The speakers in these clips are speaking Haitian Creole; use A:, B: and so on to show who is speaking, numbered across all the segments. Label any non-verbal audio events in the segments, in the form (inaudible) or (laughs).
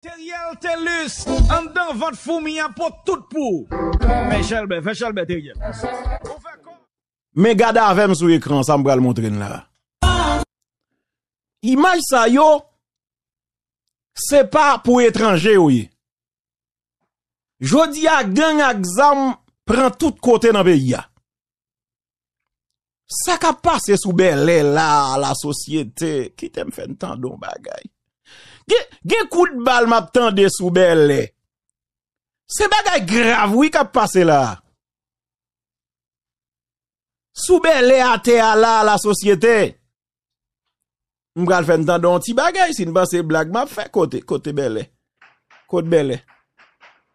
A: Teriel, Terlus, andan vat fou mi apot tout pou Me gada avèm sou ekran, sam bral montren la Imaj sa yo, se pa pou etranje ou ye Jodi a gen a gzam, pran tout kote nan beya Sa ka pase sou belè la, la sosyete, ki tem fen tan don bagay Ge kou de bal map tan de sou bel le. Se bagay grav wik ap pase la. Sou bel le ate ala la sosyete. M bral fèm tan don ti bagay. Sin bas se blag map fè kote bel le. Kote bel le.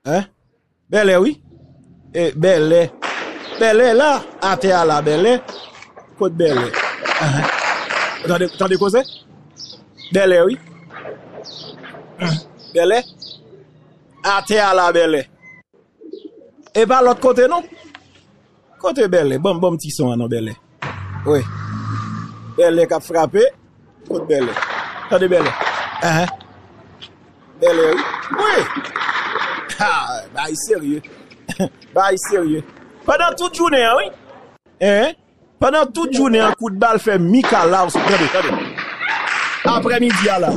A: Bel le wik. E, bel le. Bel le la ate ala bel le. Kote bel le. Tande kose? Bel le wik. Belè Ate ala belè E pa l'ot kote nou Kote belè Bon bon ti son an nou belè Belè kap frape Kote belè Tade belè uh-huh. Belè ou ah, Ba yi serye (laughs) Ba yi serye Panan tout jounè ou Panan tout jounè Kote bal fe mika la Apre midi ala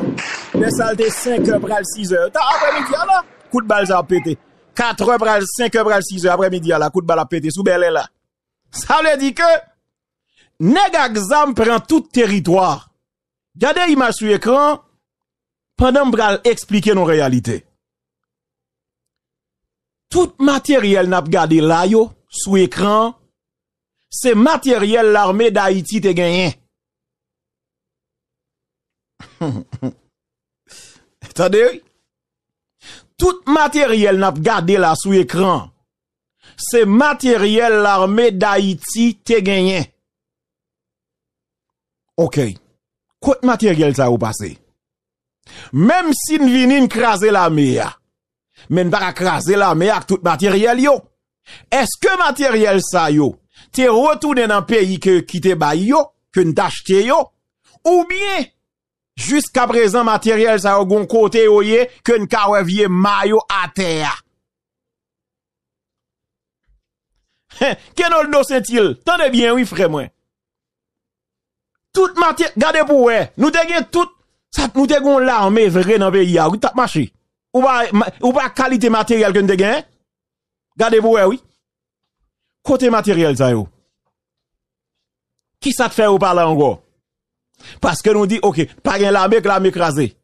A: Nè salte 5 bral 6 eur. Ta apre midi ala, kout bal jan pete. 4 bral, 5 bral 6 eur apre midi ala, kout bal ap pete. Sou belè la. Sa wè di ke, neg a gzam pren tout teritoar. Gade imaj sou ekran, pandan bral explike nou realite. Tout materiel nap gade layo, sou ekran, se materiel l'arme d'Haïti te genyen. Hmm, hmm, hmm. Tade, tout materyel nap gade la sou ekran, se materyel larme da iti te genyen. Ok, kwa te materyel sa ou pase? Mem si n vini n krasi la mea, men para krasi la mea k tout materyel yo. Eske materyel sa yo, te rotou den an peyi ke kite bay yo, ke n t'achete yo, ou bien... Jus ka prezant materyel sa yo goun kote yo ye, ke n ka wevye mayo a teya. Ken ol no sentil? Tande bien, wifre mwen. Tout materyel, gade pou we, nou de gen tout, nou de goun la anme vre nan pe ya, ou pa kalite materyel ke nou de gen, gade pou we, kote materyel sa yo. Ki sa te fe ou pala ango? Ou pa kalite materyel? Parce que nous dit, ok, pas gen l'armée que l'armée écrasée.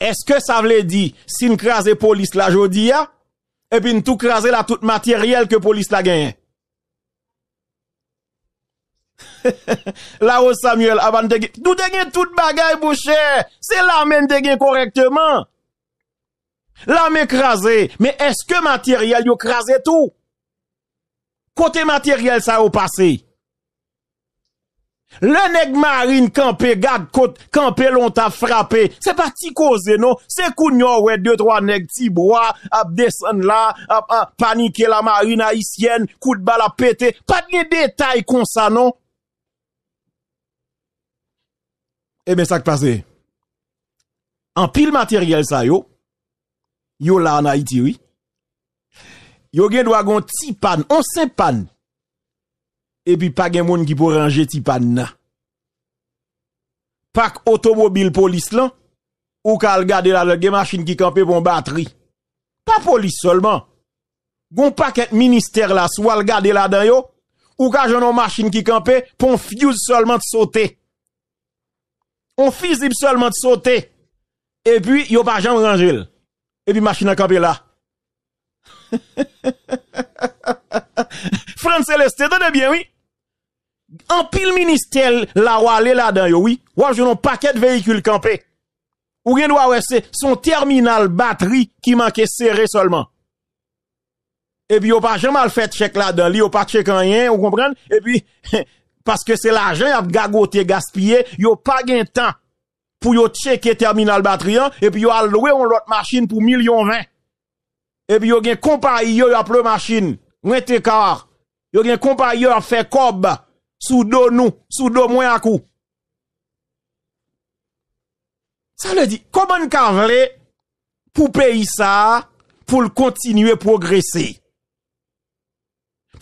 A: Est-ce que ça veut dire, si nous la police là, jodi et puis nous tout craser la tout matériel que police là gagne. (laughs) là où Samuel, avant de tout le toute bagaille boucher, c'est l'armée de gagne correctement. L'armée écrasée, mais est-ce que matériel a crasé tout? Côté matériel ça au passé. Le nèg marine campé, garde côte, campé longtemps frappé. C'est pas ti cause, non? C'est cougnon, ouais, deux, trois nèg ti bois, ap descend là, ap, ap paniquer la marine haïtienne, coup de balle à Pas de détails comme ça, non? Eh bien, ça qui passe. En pile matériel, ça, yo. Yo là en Haïti, oui. Yo gen doit gon ti panne on se pan, et puis pas de monde qui peut ranger panna. Pak automobile police là, ou ka regarder la le machine qui camper pour batterie. Pas police seulement. Gon paquet ministère là, soit regarder là dedans yo, ou ka une machine qui camper pour fuse seulement de sauter. On fuse seulement de sauter. Et puis, yo pas jamais rangé. Et puis, machine à camper là. (laughs) France Céleste, es bien, oui? en pile ministère là ou aller là-dedans, oui, ou je un paquet de véhicules campé Ou rien doit c'est son terminal batterie qui manquait serré seulement. Et puis, on pas jamais fait check là-dedans, li, on pas check rien, vous comprenez? Et puis, (laughs) parce que c'est l'argent, a gagoté, gaspillé, a pas gain temps pour yo checker terminal batterie, hein. et puis yo a loué on l'autre machine pour million vingt. Et puis yo gain compagnie, yo a machine, rente car, yo gain compagnie, y'a a fait cob, Soudo nou, soudo mwen akou. Sa le di, koman kan vre pou peyi sa pou l kontinuè progresè?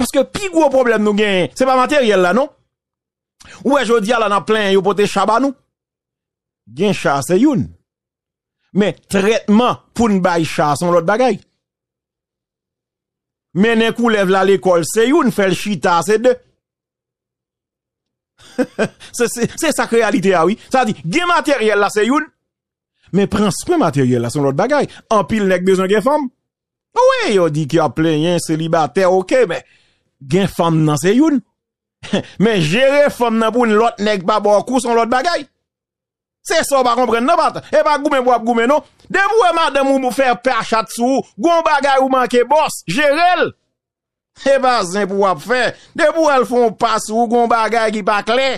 A: Paske pi gwo problem nou gen, se pa materyèl la nou? Ou e jodi ala nan plen yo pote chaba nou? Gen chase youn. Men, tretman pou n'bay chase yon lot bagay. Men, nen kou lev la l'ekol se youn, fel chita se dey. Se sa krealite awi Sa di gen materyel la se yon Men prenspe materyel la son lot bagay Anpil nek bezon gen fam Ouwe yo di ki aple yon Selibater okey men Gen fam nan se yon Men jere fam nan pou yon lot nek Ba bokou son lot bagay Se so ba kompren no eh bat E ba goumen bo ap goumen nou non. De bou e mat de mou mou fer perchat sou Gon bagay ou manke bos Jere l E ba zin pou ap fe, de pou al fon pas ou kon bagay ki pa kle.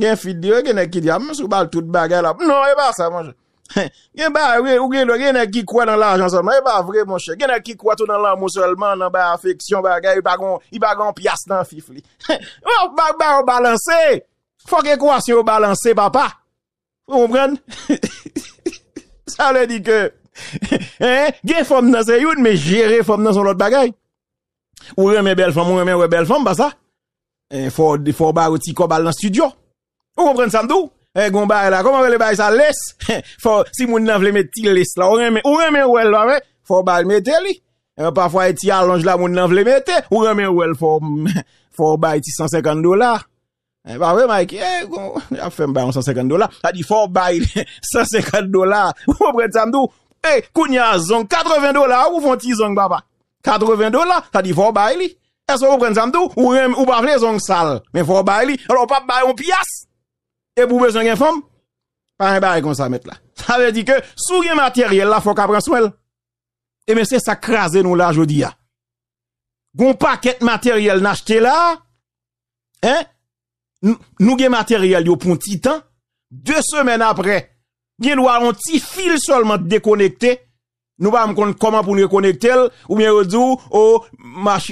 A: Gen fit diyo, gen ek ki diam, ah, sou bal tout bagay la. Non, e ba sa manche. (laughs) Gen ba, ou gen lò, gen ek ki kwa nan l'arjan solman, e ba vre manche. Gen ek ki kwa tout nan l'arman solman, nan ba afeksyon bagay, i bagon pias nan fifli. (laughs) Ou bak ba ou balanse. Fok e kwa si ou balanse, papa. Ou mpren? (laughs) Sa le di ke, eh, gen fom nan se yon, me jere fom nan solot bagay. Ou reme bel fom, ou reme bel fom ba sa? E, for bag ou ti kobal nan studio? Ou kompren sandou? E, gwen bag e la, koman wè le bag sa les? He, (laughs) for, si moun nan vle met ti les la, ou reme, ou reme wel la, we? For bag metè li? E, wè pa fwa eti alonj la moun nan vle metè? Ou reme wel for, (laughs) for bag e ti 150 dolar? E, wè wè Mike, e, kon, a fèm bag 150 dolar? A di for bag 150 dolar? Ou kompren sandou? E, kounya zonk 80 dolar, ou fon ti zonk baba? 80 dollars, t'as dit, faut bailler. Est-ce que vous comprenez ça, ou, ou pas les on sale. mais faut bailler. Alors, pas bailler en pièce. Et pour besoin d'une femme, pas un bail comme ça, mettre là. (laughs) Ça veut dire que, sous un matériel là, faut qu'on prenne soin. Et mais c'est ça craser nous là, je dis, Gon paquet matériel n'acheté là, hein? Nous un matériel yo pour un petit temps. Deux semaines après, nous avons un petit fil seulement déconnecté Nou pa m konn koman pou nou rekonek tel, ou mè yon djou, ou oh,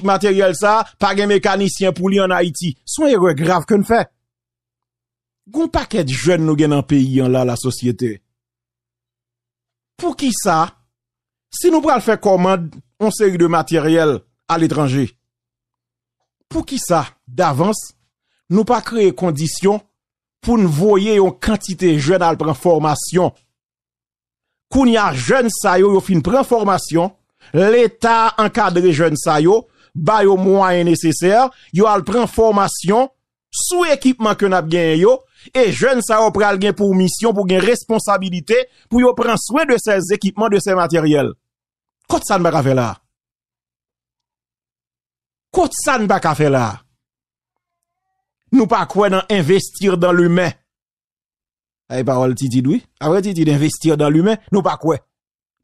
A: materyel sa, pa gen mekanisyen pou li an Haiti. Sou yon yon grek grav konn fe. Goun pa ket jwen nou gen an peyi an la la sosyete. Pou ki sa, si nou pral fe koman, on se yon de materyel al etranje. Pou ki sa, davans, nou pa kreye kondisyon pou nou voye yon kantite jwen al pran formasyon. kou ni a jen sa yo yo fin pren formasyon, l'Etat an kadre jen sa yo, ba yo mouan en neseser, yo al pren formasyon, sou ekipman ke nap gen yo, e jen sa yo pren al gen pou misyon, pou gen responsabilite, pou yo pren souen de se ekipman, de se materyel. Kout san bak a fe la? Kout san bak a fe la? Nou pa kwen an investir dan l'humen, ay parol titi dwi, apre titi d'investir dan l'humen, nou pa kwe,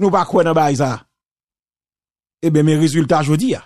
A: nou pa kwe nan bay sa. Ebe, eh men rezultat jodi ya.